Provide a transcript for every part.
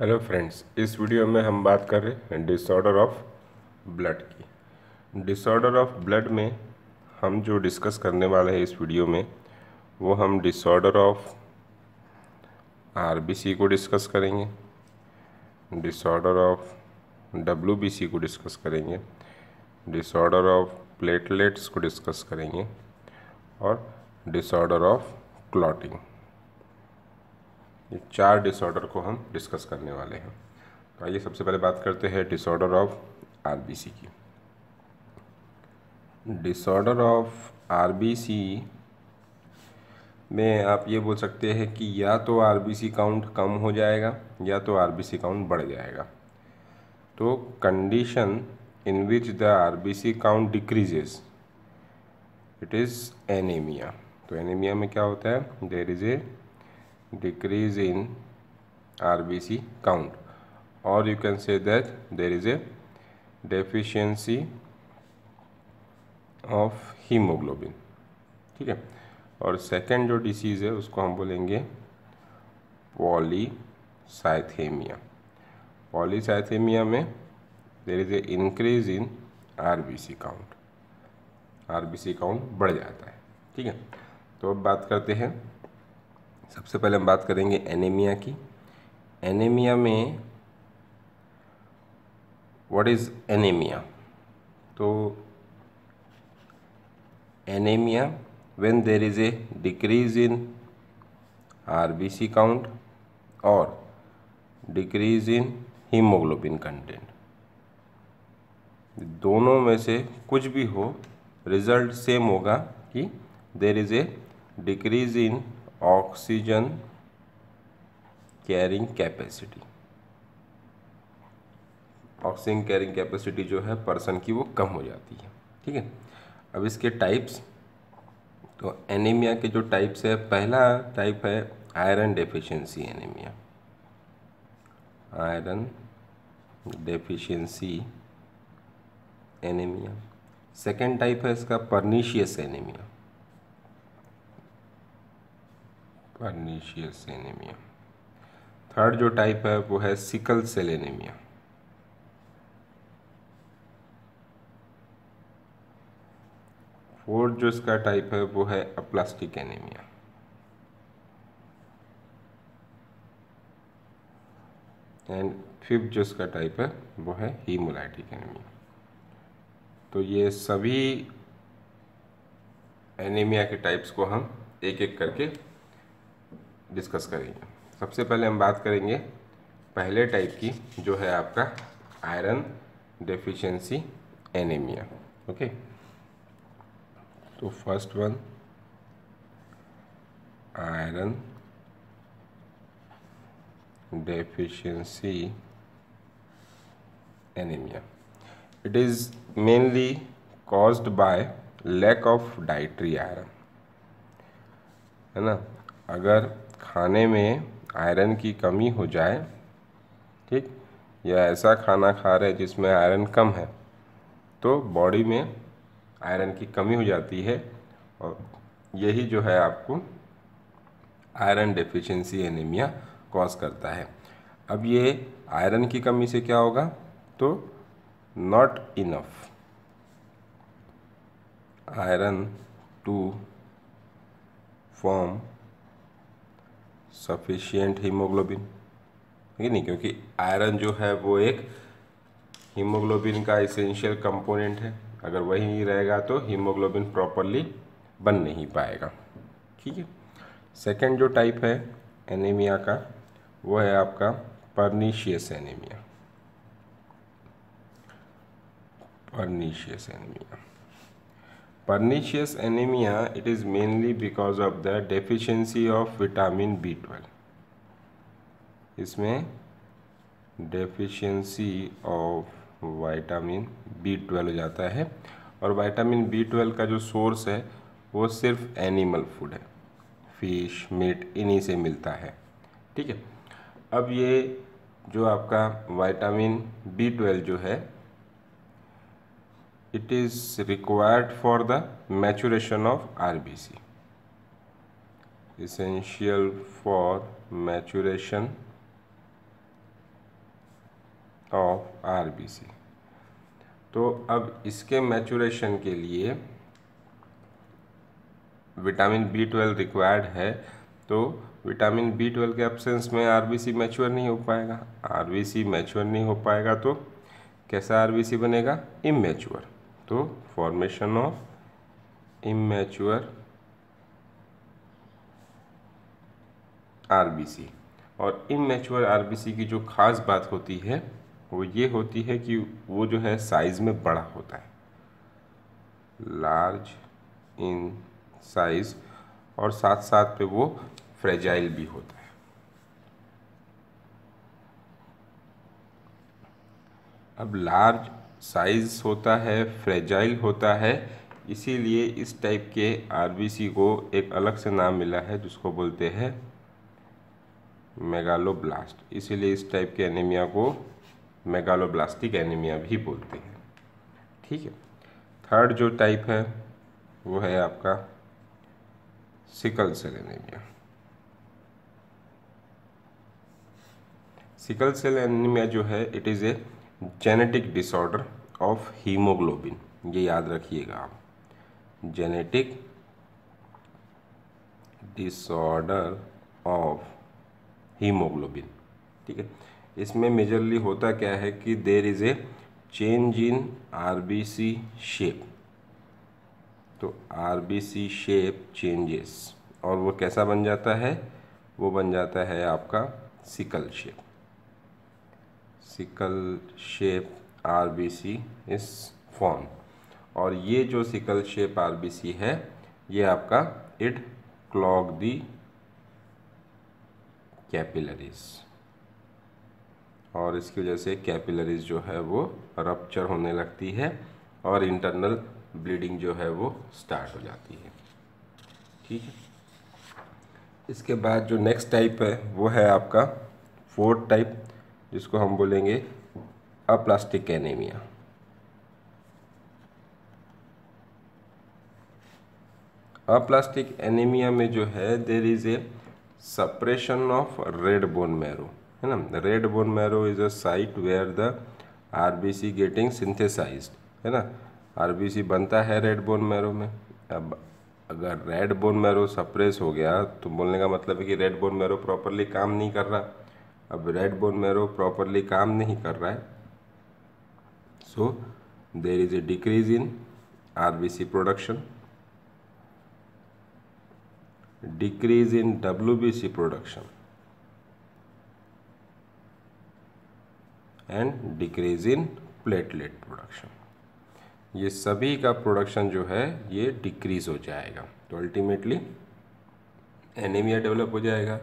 Hello friends इस video में हम बात कर रहे हैं डिसऑर्डर ऑफ ब्लड की डिसऑर्डर ऑफ ब्लड में हम जो डिस्कस करने वाले हैं इस वीडियो में वो हम डिसऑर्डर ऑफ आरबीसी को डिस्कस करेंगे डिसऑर्डर ऑफ डब्ल्यूबीसी को डिस्कस करेंगे डिसऑर्डर ऑफ प्लेटलेट्स को डिस्कस करेंगे और डिसऑर्डर ऑफ क्लॉटिंग ये चार डिसऑर्डर को हम डिस्कस करने वाले हैं तो आइए सबसे पहले बात करते हैं डिसऑर्डर ऑफ आरबीसी की डिसऑर्डर ऑफ आरबीसी में आप ये बोल सकते हैं कि या तो आरबीसी काउंट कम हो जाएगा या तो आरबीसी काउंट बढ़ जाएगा तो condition in which the RBC count decreases it is anaemia तो एनीमिया में क्या होता है there is a decrease in RBC count or you can say that there is a deficiency of haemoglobin ठीक है और सेकेंड जो डिसीज़ है उसको हम बोलेंगे पॉलीसाइथेमिया पॉलीसाइथेमिया में there is a increase in R B C count R B C count बढ़ जाता है ठीक है तो अब बात करते हैं सबसे पहले हम बात करेंगे एनेमिया की एनेमिया में व्हाट इज़ एनेमिया तो anaemia when there is a decrease in RBC count और डिक्रीज इन हीमोग्लोबिन कंटेंट दोनों में से कुछ भी हो रिजल्ट सेम होगा कि there is a decrease in oxygen carrying capacity oxygen carrying capacity जो है पर्सन की वो कम हो जाती है ठीक है अब इसके टाइप्स तो एनीमिया के जो टाइप्स है पहला टाइप है iron deficiency anaemia iron deficiency anaemia second type है इसका pernicious anaemia pernicious anaemia third जो टाइप है वो है सिकल सेल एनीमिया फोर्थ जो इसका टाइप है वो है अप्लास्टिक एनीमिया एंड फिफ्थ जो इसका टाइप है वो है हीमोलाइटिक एनीमिया तो ये सभी एनीमिया के टाइप्स को हम एक एक करके डिस्कस करेंगे सबसे पहले हम बात करेंगे पहले टाइप की जो है आपका आयरन डेफिशिएंसी एनीमिया ओके तो first one iron deficiency anaemia it is mainly caused by lack of dietary iron है ना अगर खाने में आयरन की कमी हो जाए ठीक या ऐसा खाना खा रहे जिसमें आयरन कम है तो बॉडी में आयरन की कमी हो जाती है और यही जो है आपको आयरन डेफिशिएंसी एनीमिया कॉज करता है अब ये आयरन की कमी से क्या होगा तो not enough iron to form sufficient haemoglobin ठीक है नहीं क्योंकि आयरन जो है वो एक हीमोग्लोबिन का इसेंशियल कंपोनेंट है अगर वही नहीं रहेगा तो हीमोग्लोबिन प्रॉपरली बन नहीं पाएगा ठीक है सेकेंड जो टाइप है एनीमिया का वो है आपका pernicious anaemia pernicious anaemia Pernicious anemia, it is mainly because of the deficiency of vitamin B12. इसमें डेफिशिएंसी ऑफ विटामिन B12 हो जाता है और विटामिन B12 का जो सोर्स है वो सिर्फ एनिमल फूड है फिश मीट इन्हीं से मिलता है ठीक है अब ये जो आपका विटामिन B12 जो है it is required for the maturation of RBC essential for maturation of RBC तो अब इसके मैचुरेशन के लिए विटामिन बी ट्वेल्व रिक्वायर्ड है तो विटामिन बी ट्वेल्व के एब्सेंस में आरबीसी मैच्योर नहीं हो पाएगा आरबीसी मैच्योर नहीं हो पाएगा तो कैसा आरबीसी बनेगा इमेच्योर तो फॉर्मेशन ऑफ इमेच्योर आरबीसी और इमेच्योर आरबीसी की जो ख़ास बात होती है वो ये होती है कि वो जो है साइज़ में बड़ा होता है लार्ज इन साइज़ और साथ साथ पे वो फ्रेजाइल भी होता है अब लार्ज साइज़ होता है फ्रेजाइल होता है इसीलिए इस टाइप के आरबीसी को एक अलग से नाम मिला है जिसको बोलते हैं मेगालोब्लास्ट इसीलिए इस टाइप के एनीमिया को मेगालोब्लास्टिक एनीमिया भी बोलते हैं ठीक है थर्ड जो टाइप है वो है आपका sickle cell anaemia sickle cell anaemia जो है it is a genetic disorder of haemoglobin ये याद रखिएगा आप जेनेटिक डिसऑर्डर ऑफ हीमोग्लोबिन ठीक है इसमें मेजरली होता क्या है कि there is a change in RBC shape तो आरबीसी शेप चेंजेस और वो कैसा बन जाता है वो बन जाता है आपका sickle shape sickle shape RBC इस फॉर्म और ये जो सिकल शेप आरबीसी है ये आपका इट क्लॉग दी कैपिलरीज और इसकी वजह से कैपिलरीज जो है वो रप्चर होने लगती है और इंटरनल ब्लीडिंग जो है वो स्टार्ट हो जाती है ठीक है इसके बाद जो नेक्स्ट टाइप है वो है आपका फोर्थ टाइप जिसको हम बोलेंगे अप्लास्टिक एनीमिया अप्लास्टिक एनीमिया में जो है there is a suppression of red bone marrow है ना red bone marrow is a site where the RBC getting synthesised है ना आरबीसी बनता है रेड बोन मैरो में अब अगर रेड बोन मैरो सप्रेस हो गया तो बोलने का मतलब है कि रेड बोन मैरो प्रॉपरली काम नहीं कर रहा अब रेड बोन मेरो प्रॉपरली काम नहीं कर रहा है so there is a decrease in RBC production W B C production and decrease in platelet production ये सभी का प्रोडक्शन जो है ये डिक्रीज हो जाएगा तो अल्टीमेटली एनीमिया डेवलप हो जाएगा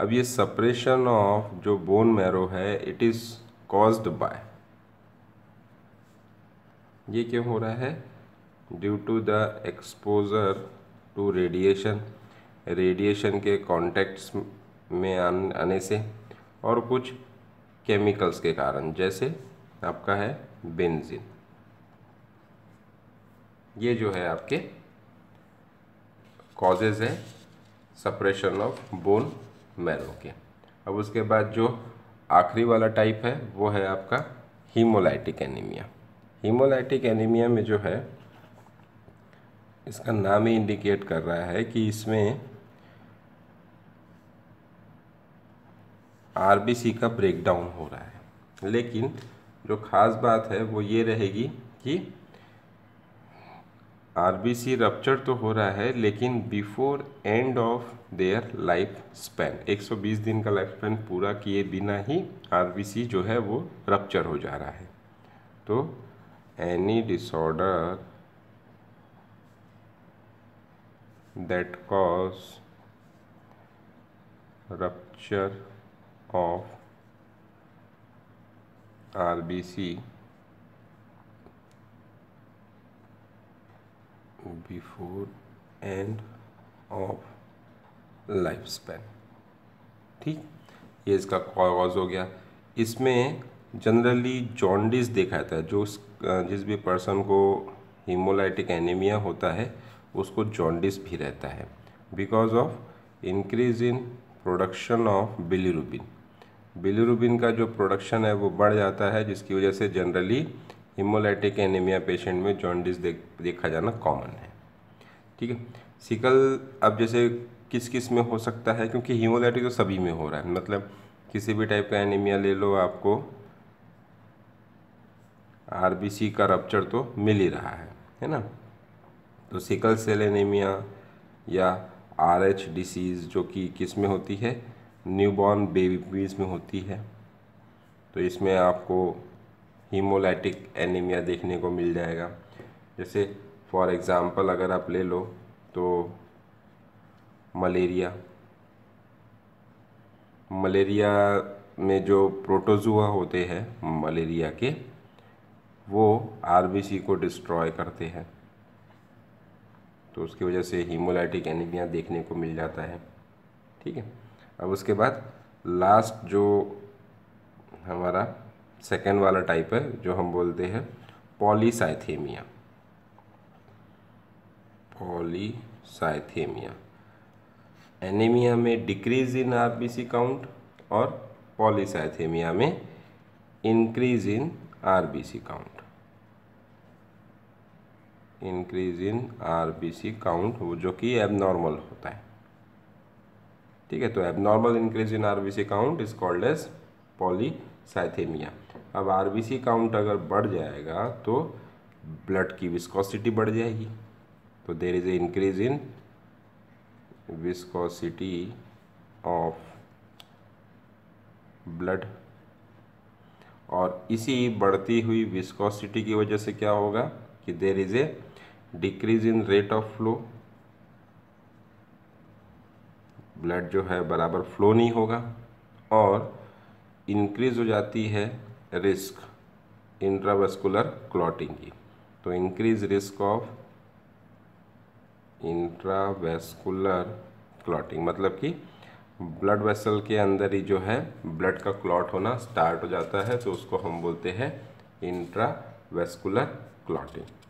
अब ये सपरेशन ऑफ जो बोन मैरो है इट इज़ कॉज्ड बाय ये क्यों हो रहा है due to the exposure to radiation radiation के कॉन्टेक्ट्स में आने से और कुछ केमिकल्स के कारण जैसे आपका है बेंजीन ये जो है आपके कॉजेज है सपरेशन ऑफ बोन मैरो के अब उसके बाद जो आखिरी वाला टाइप है वो है आपका हीमोलाइटिक एनीमिया हीमोलाइटिक एनीमिया में जो है इसका नाम ही इंडिकेट कर रहा है कि इसमें आरबीसी का ब्रेकडाउन हो रहा है लेकिन जो ख़ास बात है वो ये रहेगी कि आरबीसी रप्चर तो हो रहा है लेकिन before end of their life span 120 दिन का लाइफ स्पैन पूरा किए बिना ही आरबीसी जो है वो रप्चर हो जा रहा है तो any disorder that cause rupture of RBC before end of life span ठीक ये इसका कॉज हो गया इसमें जनरली जॉन्डिस देखा जाता है जो जिस भी पर्सन को हीमोलाइटिक एनीमिया होता है उसको जॉन्डिस भी रहता है because of increase in production of bilirubin bilirubin का जो प्रोडक्शन है वो बढ़ जाता है जिसकी वजह से जनरली हीमोलाइटिक एनीमिया पेशेंट में जॉन्डिस देख देखा जाना कॉमन है ठीक है सिकल अब जैसे किस किस में हो सकता है क्योंकि हीमोलाइटिक तो सभी में हो रहा है मतलब किसी भी टाइप का एनीमिया ले लो आपको आरबीसी का रप्चर तो मिल ही रहा है है ना तो सिकल सेल एनीमिया या आर डिसीज़ जो कि किस में होती है न्यूबॉर्न बेबीज़ में होती है तो इसमें आपको हीमोलाइटिक एनीमिया देखने को मिल जाएगा जैसे फॉर एग्ज़ाम्पल अगर आप ले लो तो मलेरिया मलेरिया में जो प्रोटोजुआ होते हैं मलेरिया के वो आरबीसी को डिस्ट्रॉय करते हैं तो उसकी वजह से हीमोलाइटिक एनीमिया देखने को मिल जाता है ठीक है अब उसके बाद लास्ट जो हमारा सेकेंड वाला टाइप है जो हम बोलते हैं पॉलीसाइथेमिया पॉलीसाइथेमिया एनीमिया में डिक्रीज इन आरबीसी काउंट और पॉलीसाइथेमिया में increase in RBC count increase in RBC count वो जो कि एबनॉर्मल होता है ठीक है तो abnormal increase in RBC count is called as polycythaemia अब आरबीसी काउंट अगर बढ़ जाएगा तो ब्लड की विस्कोसिटी बढ़ जाएगी तो there is a increase in viscosity of blood और इसी बढ़ती हुई विस्कोसिटी की वजह से क्या होगा कि there is a decrease in rate of flow blood जो है बराबर फ्लो नहीं होगा और इंक्रीज हो जाती है रिस्क इंट्रावेस्कुलर क्लॉटिंग की तो increase risk of intravascular clotting मतलब कि ब्लड वेसल के अंदर ही जो है ब्लड का क्लॉट होना स्टार्ट हो जाता है तो उसको हम बोलते हैं इंट्रावेस्कुलर क्लॉटिंग